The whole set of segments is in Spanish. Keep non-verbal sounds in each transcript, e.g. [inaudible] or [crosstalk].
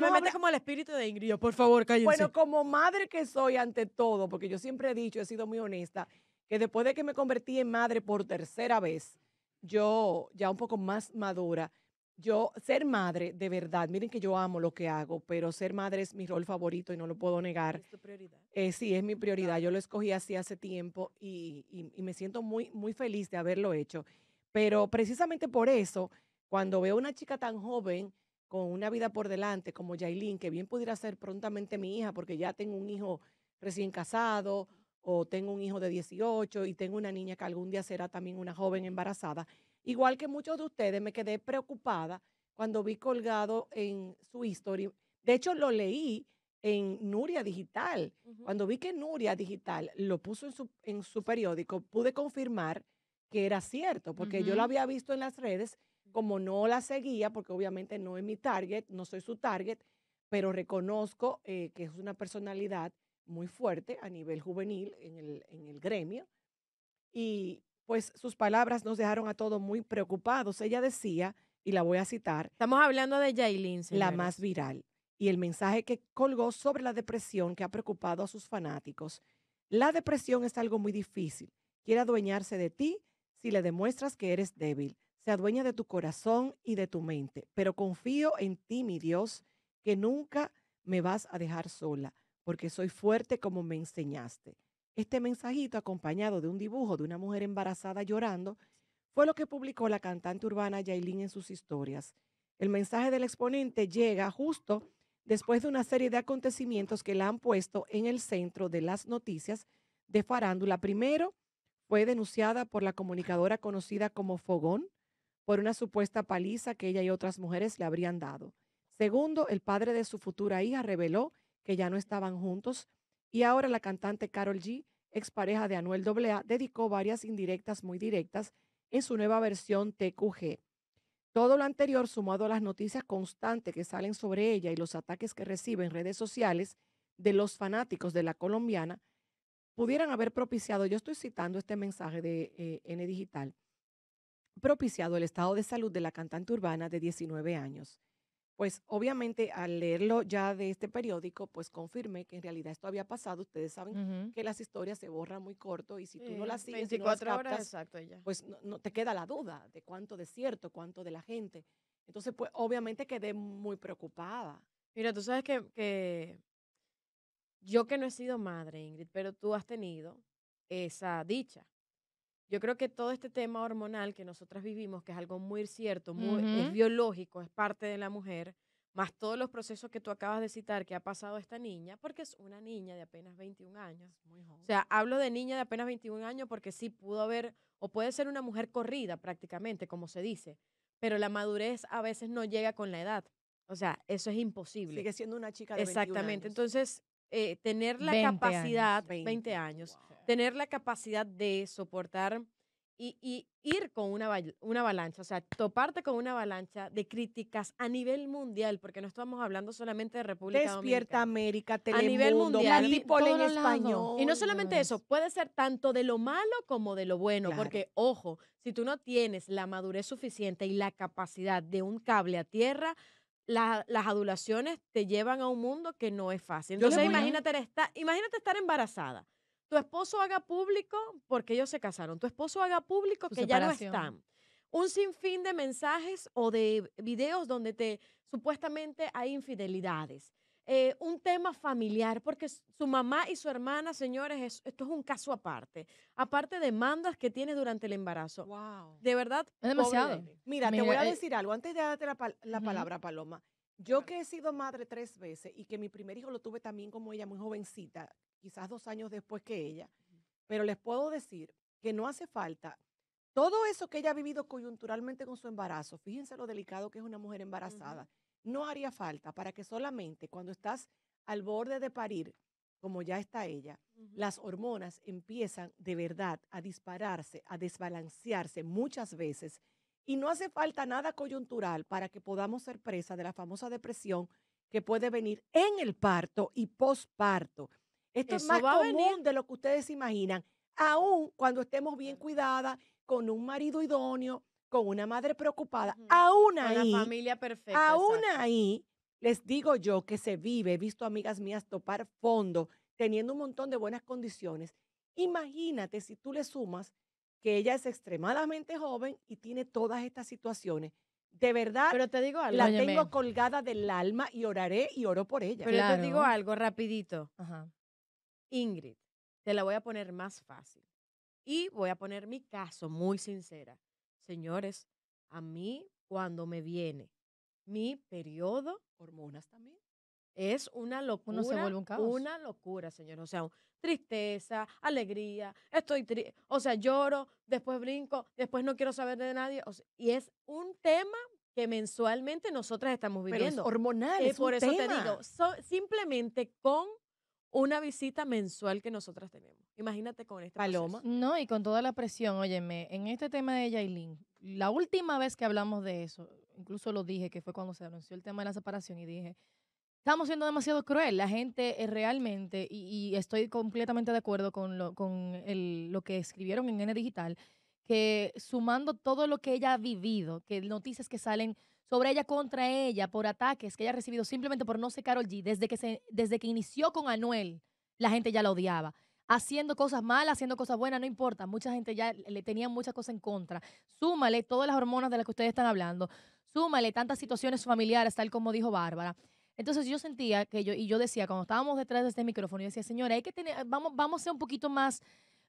me metes como el espíritu de Ingrid, por favor, cállense. Bueno, como madre que soy ante todo, porque yo siempre he dicho, he sido muy honesta, que después de que me convertí en madre por tercera vez, yo ya un poco más madura, yo ser madre de verdad, miren que yo amo lo que hago, pero ser madre es mi rol favorito y no lo puedo negar. ¿Es tu prioridad? Eh, sí, es mi prioridad. Yo lo escogí así hace tiempo y, me siento muy, muy feliz de haberlo hecho. Pero precisamente por eso, cuando veo a una chica tan joven, con una vida por delante, como Yailin, que bien pudiera ser prontamente mi hija, porque ya tengo un hijo recién casado o tengo un hijo de 18 y tengo una niña que algún día será también una joven embarazada. Igual que muchos de ustedes, me quedé preocupada cuando vi colgado en su historia. De hecho, lo leí en Nuria Digital. Cuando vi que Nuria Digital lo puso en su, periódico, pude confirmar que era cierto, porque yo lo había visto en las redes como no la seguía, porque obviamente no es mi target, no soy su target, pero reconozco eh, que es una personalidad muy fuerte a nivel juvenil en el, gremio. Y pues sus palabras nos dejaron a todos muy preocupados. Ella decía, y la voy a citar. Estamos hablando de Jailin, la más viral, y el mensaje que colgó sobre la depresión que ha preocupado a sus fanáticos. La depresión es algo muy difícil. Quiere adueñarse de ti si le demuestras que eres débil se dueña de tu corazón y de tu mente. Pero confío en ti, mi Dios, que nunca me vas a dejar sola, porque soy fuerte como me enseñaste. Este mensajito, acompañado de un dibujo de una mujer embarazada llorando, fue lo que publicó la cantante urbana Yailin en sus historias. El mensaje del exponente llega justo después de una serie de acontecimientos que la han puesto en el centro de las noticias de farándula. Primero, fue denunciada por la comunicadora conocida como Fogón, por una supuesta paliza que ella y otras mujeres le habrían dado. Segundo, el padre de su futura hija reveló que ya no estaban juntos y ahora la cantante Carol G, expareja de Anuel AA, dedicó varias indirectas muy directas en su nueva versión TQG. Todo lo anterior, sumado a las noticias constantes que salen sobre ella y los ataques que recibe en redes sociales de los fanáticos de la colombiana, pudieran haber propiciado, yo estoy citando este mensaje de eh, N Digital, propiciado el estado de salud de la cantante urbana de 19 años. Pues obviamente al leerlo ya de este periódico, pues confirmé que en realidad esto había pasado. Ustedes saben que las historias se borran muy corto y si tú no las sigues, 24 horas, exacto, pues no, te queda la duda de cuánto de cierto, cuánto de la gente. Entonces, pues obviamente quedé muy preocupada. Mira, tú sabes que yo que no he sido madre, Ingrid, pero tú has tenido esa dicha yo creo que todo este tema hormonal que nosotras vivimos, que es algo muy cierto, muy, es biológico, es parte de la mujer, más todos los procesos que tú acabas de citar que ha pasado esta niña, porque es una niña de apenas 21 años. Muy joven. O sea, hablo de niña de apenas 21 años porque sí pudo haber, o puede ser una mujer corrida prácticamente, como se dice, pero la madurez a veces no llega con la edad. O sea, eso es imposible. Sigue siendo una chica de 21 años. Entonces, eh, tener la capacidad, 20. años, tener la capacidad de soportar y, ir con una, una avalancha, o sea, toparte con una avalancha de críticas a nivel mundial, porque no estamos hablando solamente de República Despierta América, Telemundo, a nivel mundial, en español. Y no solamente eso, puede ser tanto de lo malo como de lo bueno, porque ojo, si tú no tienes la madurez suficiente y la capacidad de un cable a tierra, las adulaciones te llevan a un mundo que no es fácil. Entonces, ¿eh? imagínate, imagínate estar embarazada tu esposo haga público, porque ellos se casaron, tu esposo haga público que ya no están. Un sinfín de mensajes o de videos donde te supuestamente hay infidelidades. Eh, un tema familiar, porque su mamá y su hermana, señores, esto es un caso aparte. Aparte de demandas que tiene durante el embarazo. Wow. De verdad. Es demasiado. Mira, te voy a eh, decir algo antes de darte la, palabra, Paloma. Yo que he sido madre tres veces y que mi primer hijo lo tuve también como ella, muy jovencita, quizás dos años después que ella, pero les puedo decir que no hace falta todo eso que ella ha vivido coyunturalmente con su embarazo, fíjense lo delicado que es una mujer embarazada, no haría falta para que solamente cuando estás al borde de parir, como ya está ella, las hormonas empiezan de verdad a dispararse, a desbalancearse muchas veces. Y no hace falta nada coyuntural para que podamos ser presa de la famosa depresión que puede venir en el parto y posparto. Esto es más común de lo que ustedes imaginan. Aún cuando estemos bien cuidadas, con un marido idóneo, con una madre preocupada, aún ahí. familia perfecta. Aún ahí, les digo yo que se vive, he visto amigas mías topar fondo, teniendo un montón de buenas condiciones. Imagínate si tú le sumas que ella es extremadamente joven y tiene todas estas situaciones. De verdad, pero te digo la tengo colgada del alma y oraré y oro por ella. Pero te digo algo rapidito. Ajá. Ingrid, te la voy a poner más fácil. Y voy a poner mi caso muy sincera. Señores, a mí cuando me viene mi periodo... Hormonas también. Es una locura. Una locura, señor. O sea, tristeza, alegría, estoy triste. O sea, lloro, después brinco, después no quiero saber de nadie. y es un tema que mensualmente nosotras estamos viviendo. Pero es hormonal. Eh, es por un eso tema. te digo, simplemente con una visita mensual que nosotras tenemos. Imagínate con esta Paloma. No, y con toda la presión, óyeme, en este tema de Yailin, la última vez que hablamos de eso, incluso lo dije, que fue cuando se anunció el tema de la separación y dije, estamos siendo demasiado cruel, la gente eh, realmente, y, estoy completamente de acuerdo con, lo, con lo que escribieron en N Digital, que sumando todo lo que ella ha vivido, que noticias que salen sobre ella contra ella por ataques que ella ha recibido simplemente por no ser Carol G. Desde que, se, desde que inició con Anuel, la gente ya la odiaba. Haciendo cosas malas, haciendo cosas buenas, no importa. Mucha gente ya le tenía muchas cosas en contra. Súmale todas las hormonas de las que ustedes están hablando. Súmale tantas situaciones familiares, tal como dijo Bárbara. Entonces yo sentía que yo, y yo decía, cuando estábamos detrás de este micrófono, yo decía, señora, hay que tener, vamos, vamos a ser un poquito más,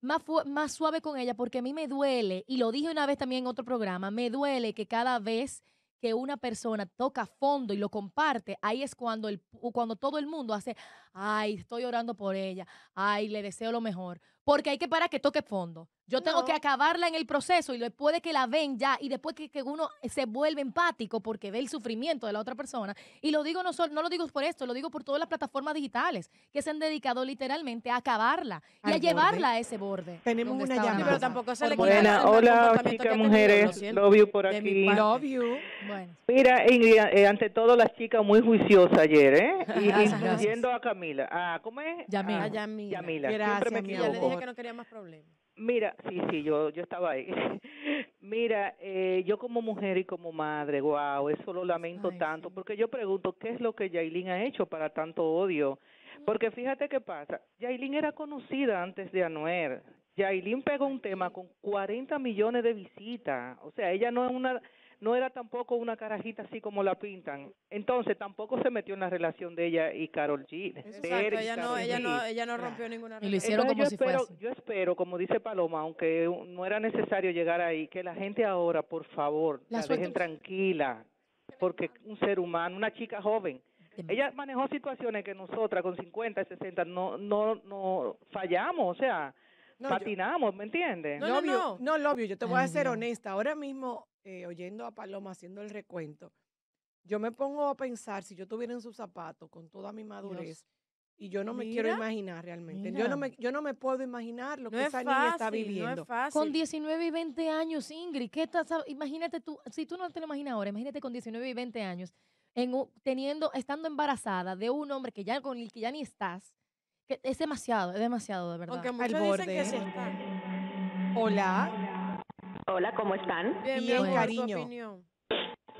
más, más suave con ella, porque a mí me duele, y lo dije una vez también en otro programa, me duele que cada vez que una persona toca fondo y lo comparte, ahí es cuando, el, cuando todo el mundo hace, ay, estoy orando por ella, ay, le deseo lo mejor, porque hay que parar que toque fondo. Yo tengo que acabarla en el proceso y después de que la ven ya y después que, uno se vuelve empático porque ve el sufrimiento de la otra persona. Y lo digo no, solo, no lo digo por esto, lo digo por todas las plataformas digitales que se han dedicado literalmente a acabarla y a llevarla a ese borde. Tenemos una llamada. pero tampoco se le hola chicas mujeres, love you por aquí. Love you. Mira, eh, ante todo las chicas muy juiciosas ayer, ¿eh? Y, [laughs] incluyendo a Yamila. Ah, ¿cómo es? Yamila. Ah, Yamila. Gracias, le dije que no quería más problemas. Mira, sí, sí, yo, yo estaba ahí. [laughs] Mira, eh, yo como mujer y como madre, wow, eso lo lamento tanto, porque yo pregunto, ¿qué es lo que Yailin ha hecho para tanto odio? Porque fíjate qué pasa, Yailin era conocida antes de Anuel. Yailin pegó un tema con 40 millones de visitas, o sea, ella no es una no era tampoco una carajita así como la pintan. Entonces tampoco se metió en la relación de ella y Carol G. Exacto, ella, no, rompió ninguna relación. Y hicieron como yo si espero, Yo espero, como dice Paloma, aunque no era necesario llegar ahí, que la gente ahora, por favor, la, dejen tranquila, porque un ser humano, una chica joven, ella manejó situaciones que nosotras con 50, 60 no, no, no fallamos, o sea, no, patinamos, ¿me entiendes? No, no, no, yo te voy a ser honesta. Ahora mismo, eh, oyendo a Paloma haciendo el recuento, yo me pongo a pensar si yo tuviera en sus zapatos con toda mi madurez. Y yo no me quiero imaginar realmente. Yo no, me, yo no me puedo imaginar lo que esa niña está viviendo. Con 19 y 20 años, Ingrid, ¿qué estás, imagínate tú, si tú no te lo imaginas ahora, imagínate con 19 y 20 años, en, teniendo, estando embarazada de un hombre que ya con el que ya ni estás, es demasiado, es demasiado, de verdad. Al Hola. Hola, ¿cómo están? Bien, cariño.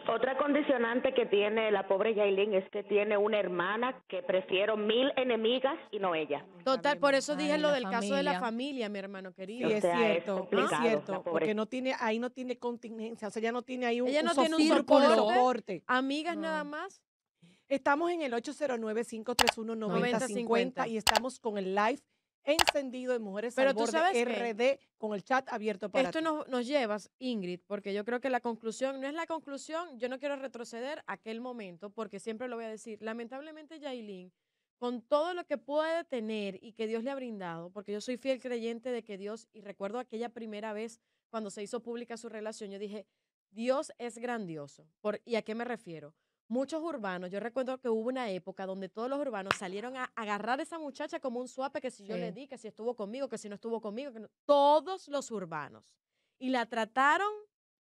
Otra condicionante que tiene la pobre Yailin es que tiene una hermana que prefiero mil enemigas y no ella. Total, por eso dije lo del caso de la familia. mi hermano querido. es cierto, es cierto, porque no tiene, ahí no tiene contingencia, o sea, ya no tiene ahí un, Ella no soporte. Amigas nada más. Estamos en el 809-531-9050 y estamos con el live encendido de Mujeres Pero RD con el chat abierto para Esto Nos, nos llevas, Ingrid, porque yo creo que la conclusión no es la conclusión. Yo no quiero retroceder a aquel momento porque siempre lo voy a decir. Lamentablemente, Yailin, con todo lo que puede tener y que Dios le ha brindado, porque yo soy fiel creyente de que Dios, y recuerdo aquella primera vez cuando se hizo pública su relación, yo dije, Dios es grandioso. Por, ¿Y a qué me refiero? muchos urbanos, yo recuerdo que hubo una época donde todos los urbanos salieron a agarrar a esa muchacha como un suape, que si yo le di, que si estuvo conmigo, que si no estuvo conmigo, todos los urbanos. Y la trataron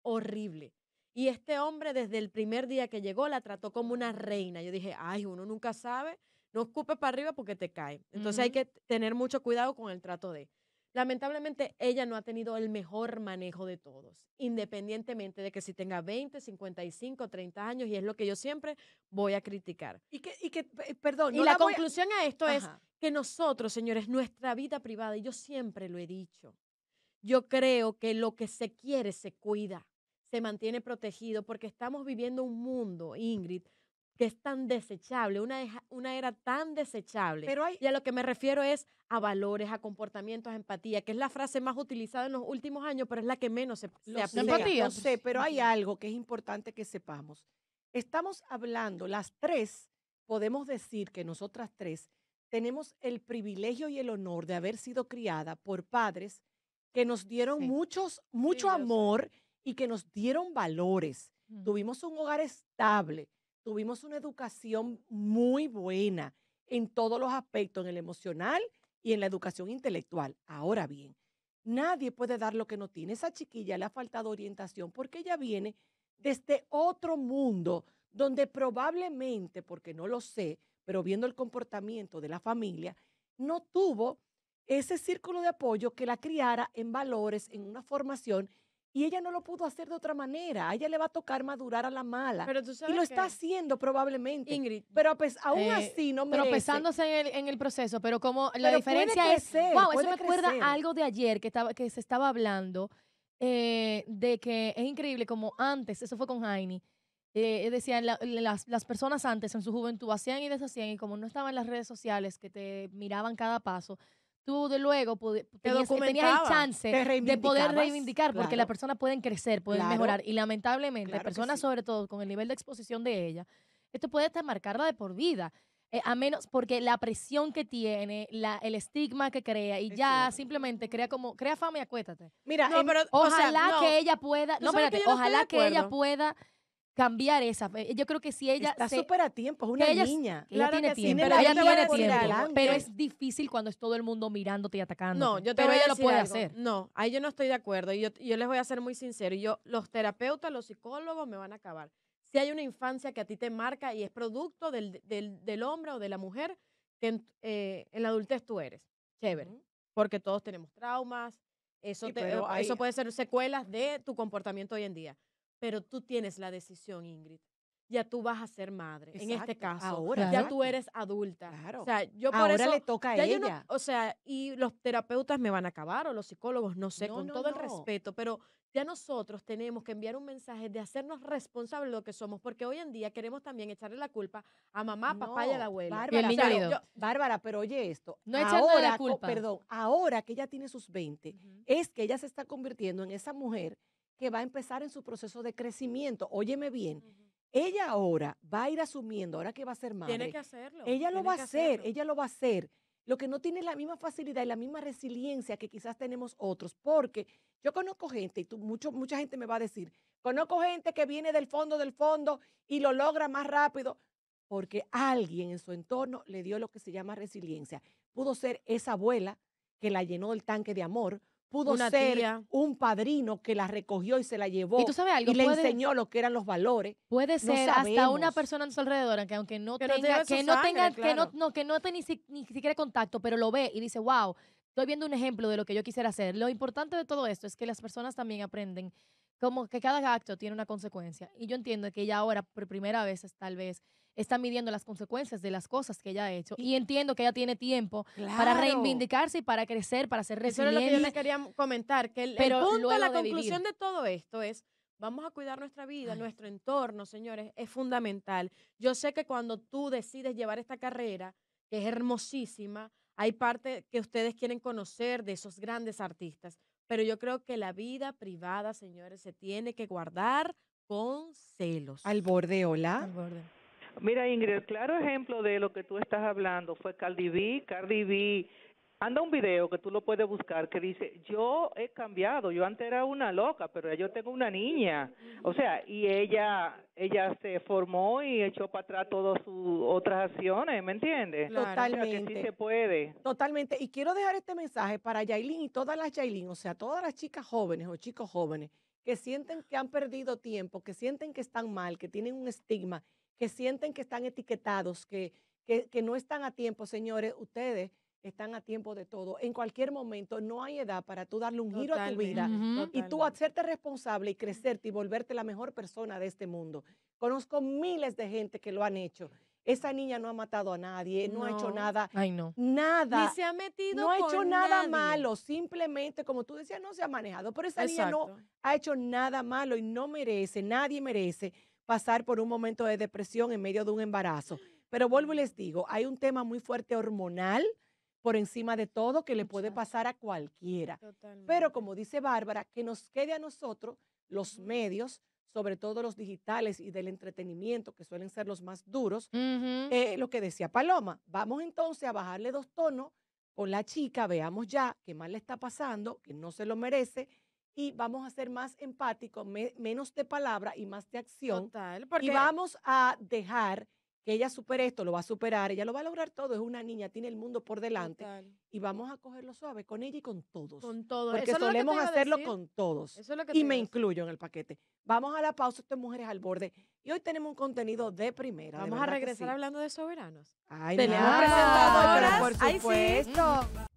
horrible. Y este hombre desde el primer día que llegó la trató como una reina. Yo dije, ay, uno nunca sabe, no escupe para arriba porque te cae. Entonces hay que tener mucho cuidado con el trato de. Lamentablemente, ella no ha tenido el mejor manejo de todos, independientemente de que si tenga 20, 55, 30 años, y es lo que yo siempre voy a criticar. Y que, perdón. la, conclusión a... esto es que nosotros, señores, nuestra vida privada, y yo siempre lo he dicho, yo creo que lo que se quiere se cuida, se mantiene protegido, porque estamos viviendo un mundo, Ingrid, es tan desechable, una, era tan desechable. Pero hay... Y a lo que me refiero es a valores, a comportamientos, a empatía, que es la frase más utilizada en los últimos años, pero es la que menos se, aplica. Sé, sé, pero hay algo que es importante que sepamos. Estamos hablando, las tres, podemos decir que nosotras tres tenemos el privilegio y el honor de haber sido criada por padres que nos dieron mucho amor y que nos dieron valores. Tuvimos un hogar estable tuvimos una educación muy buena en todos los aspectos, en el emocional y en la educación intelectual. Ahora bien, nadie puede dar lo que no tiene. Esa chiquilla le ha faltado orientación porque ella viene de este otro mundo donde probablemente, porque no lo sé, pero viendo el comportamiento de la familia, no tuvo ese círculo de apoyo que la criara en valores, en una formación y ella no lo pudo hacer de otra manera. A ella le va a tocar madurar a la mala. Pero y lo está haciendo probablemente. Ingrid. Pero pues, aún eh, así no merece. Pero pesándose en el, proceso. Pero como la diferencia es... wow, eso me recuerda algo de ayer que, estaba, que se estaba hablando eh, de que es increíble como antes, eso fue con Jaime. Eh, decían las, personas antes en su juventud hacían y deshacían y como no estaban en las redes sociales que te miraban cada paso, tú de luego tenías, eh, tenías, el chance de poder reivindicar, porque las personas pueden crecer, pueden mejorar. Y lamentablemente, las personas sobre todo con el nivel de exposición de ella, esto puede estar marcada de por vida. Eh, a menos porque la presión que tiene, la, el estigma que crea y ya simplemente crea como crea fama y acuéstate. Mira, ojalá que ella pueda, no, espérate, ojalá que ella pueda cambiar esa. Yo creo que si ella. Está súper a tiempo, es una niña. Ella tiene tiempo, pero es difícil cuando es todo el mundo mirándote y atacando. No, yo te Pero ella lo puede hacer. No, ahí yo no estoy de acuerdo. Y yo, les voy a ser muy sincero. Yo, los terapeutas, los psicólogos me van a acabar. Si hay una infancia que a ti te marca y es producto del, hombre o de la mujer que eh, en, la adultez tú eres. Chévere. Porque todos tenemos traumas. Eso, eh, eso puede ser secuelas de tu comportamiento hoy en día pero tú tienes la decisión, Ingrid. Ya tú vas a ser madre, en este caso. Ahora. Ya tú eres adulta. Claro. O sea, yo Ahora le toca a ella. o sea, y los terapeutas me van a acabar, o los psicólogos, no sé, con todo el respeto, pero ya nosotros tenemos que enviar un mensaje de hacernos responsables de lo que somos, porque hoy en día queremos también echarle la culpa a mamá, papá y la abuela Bárbara, yo, Bárbara, pero oye esto. No echarle la culpa. perdón, ahora que ella tiene sus 20, es que ella se está convirtiendo en esa mujer que va a empezar en su proceso de crecimiento. Óyeme bien. Ella ahora va a ir asumiendo, ahora que va a ser madre. Tiene que hacerlo. Ella lo va a hacer, ella lo va a hacer. Lo que no tiene la misma facilidad y la misma resiliencia que quizás tenemos otros, porque yo conozco gente, y tú, mucho, mucha gente me va a decir, conozco gente que viene del fondo del fondo y lo logra más rápido, porque alguien en su entorno le dio lo que se llama resiliencia. Pudo ser esa abuela que la llenó el tanque de amor, pudo ser un padrino que la recogió y se la llevó ¿Y, tú le enseñó lo que eran los valores. Puede ser hasta una persona a su alrededor que aunque no tenga, que no ni, siquiera contacto, pero lo ve y dice, "Wow, estoy viendo un ejemplo de lo que yo quisiera hacer." Lo importante de todo esto es que las personas también aprenden como que cada acto tiene una consecuencia y yo entiendo que ella ahora por primera vez tal vez está midiendo las consecuencias de las cosas que ella ha hecho. Y entiendo que ella tiene tiempo para reivindicarse y para crecer, para ser resiliente. Eso lo que yo les quería comentar, que el, Pero a la conclusión de todo esto es, vamos a cuidar nuestra vida, nuestro entorno, señores, es fundamental. Yo sé que cuando tú decides llevar esta carrera, que es hermosísima, hay parte que ustedes quieren conocer de esos grandes artistas, pero yo creo que la vida privada, señores, se tiene que guardar con celos. Al borde, hola. Al Mira, Ingrid, el claro ejemplo de lo que tú estás hablando fue Cardi B. Cardi B, anda un video que tú lo puedes buscar que dice, yo he cambiado, yo antes era una loca, pero yo tengo una niña. O sea, y ella ella se formó y echó para atrás todas sus otras acciones, ¿me entiendes? Totalmente. que sí se puede. Totalmente. Y quiero dejar este mensaje para Yailin y todas las Yailin, o sea, todas las chicas jóvenes o chicos jóvenes que sienten que han perdido tiempo, que sienten que están mal, que tienen un estigma que sienten que están etiquetados, que, no están a tiempo, señores, ustedes están a tiempo de todo. En cualquier momento no hay edad para tú darle un giro a tu vida y tú hacerte responsable y crecerte y volverte la mejor persona de este mundo. Conozco miles de gente que lo han hecho. Esa niña no ha matado a nadie, no, ha hecho nada. Ay, no. Nada. Ni se ha metido. No ha hecho nada malo, simplemente, como tú decías, no se ha manejado. Pero esa niña no ha hecho nada malo y no merece, nadie merece pasar por un momento de depresión en medio de un embarazo. Pero vuelvo y les digo, hay un tema muy fuerte hormonal por encima de todo que le puede pasar a cualquiera. Pero como dice Bárbara, que nos quede a nosotros los medios, sobre todo los digitales y del entretenimiento, que suelen ser los más duros, eh, lo que decía Paloma, vamos entonces a bajarle dos tonos con la chica, veamos ya qué mal le está pasando, que no se lo merece, y vamos a ser más empáticos, menos de palabra y más de acción. Total, porque... Y vamos a dejar que ella supere esto, lo va a superar, ella lo va a lograr todo, es una niña, tiene el mundo por delante. Y vamos a cogerlo suave con ella y con todos. Con todos. Porque solemos hacerlo con todos. y me incluyo en el paquete. Vamos a la pausa, de mujeres al borde. Y hoy tenemos un contenido de primera. Vamos a regresar hablando de soberanos. Ay, tenemos presentadoras, por supuesto. sí.